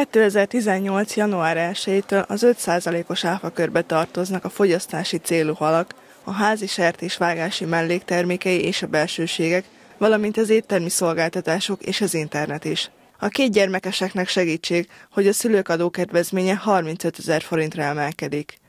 2018. január 1-től az 5%-os körbe tartoznak a fogyasztási célú halak, a házi sertésvágási melléktermékei és a belsőségek, valamint az éttermi szolgáltatások és az internet is. A két gyermekeseknek segítség, hogy a szülők adókedvezménye 35 ezer forintra emelkedik.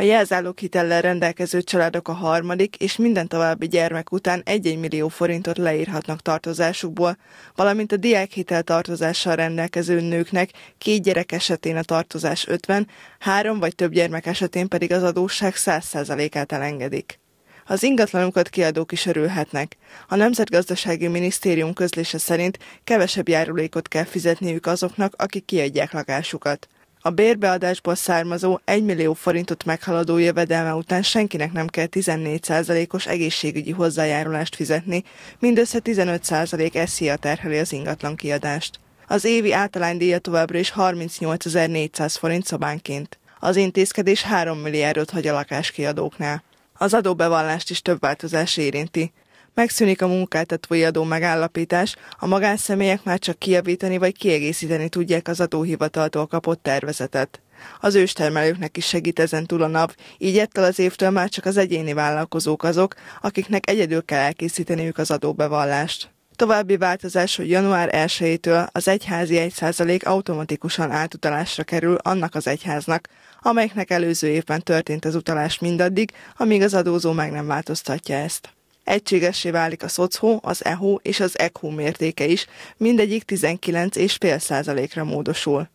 A jelzálók hitellel rendelkező családok a harmadik és minden további gyermek után 1 millió forintot leírhatnak tartozásukból, valamint a diákhitel tartozással rendelkező nőknek két gyerek esetén a tartozás 50, három vagy több gyermek esetén pedig az adósság 100%-át elengedik. Az ingatlanokat kiadók is örülhetnek. A Nemzetgazdasági Minisztérium közlése szerint kevesebb járulékot kell fizetniük azoknak, akik kiadják lakásukat. A bérbeadásból származó 1 millió forintot meghaladó jövedelme után senkinek nem kell 14%-os egészségügyi hozzájárulást fizetni, mindössze 15% SZIA terheli az ingatlan kiadást. Az évi általánydíja továbbra is 38.400 forint szobánként. Az intézkedés 3 milliárdot hagy a lakáskiadóknál. Az adóbevallást is több változás érinti. Megszűnik a munkáltatói adó megállapítás, a magánszemélyek már csak kijavítani vagy kiegészíteni tudják az adóhivataltól kapott tervezetet. Az őstermelőknek is segít ezen túl a nap, így ettől az évtől már csak az egyéni vállalkozók azok, akiknek egyedül kell elkészíteniük az adóbevallást. További változás, hogy január 1-től az egyházi 1% automatikusan átutalásra kerül annak az egyháznak, amelyeknek előző évben történt az utalás mindaddig, amíg az adózó meg nem változtatja ezt. Egységessé válik a SZOCHO, az EHO és az ECHO mértéke is, mindegyik 19,5%-ra módosul.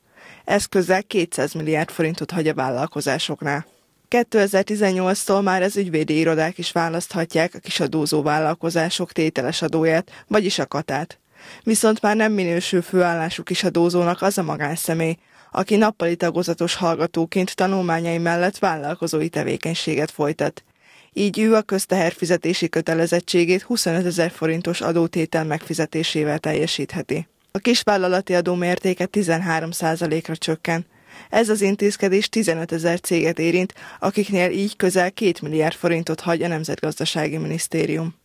Ez közel 200 milliárd forintot hagy a vállalkozásoknál. 2018-tól már az ügyvédi irodák is választhatják a kisadózó vállalkozások tételes adóját, vagyis a katát. Viszont már nem minősül főállású kisadózónak az a magánszemély, aki nappali tagozatos hallgatóként tanulmányai mellett vállalkozói tevékenységet folytat így ő a közteherfizetési kötelezettségét 25 ezer forintos adótétel megfizetésével teljesítheti. A kisvállalati adó mértéke 13%-ra csökken. Ez az intézkedés 15 ezer céget érint, akiknél így közel 2 milliárd forintot hagy a Nemzetgazdasági Minisztérium.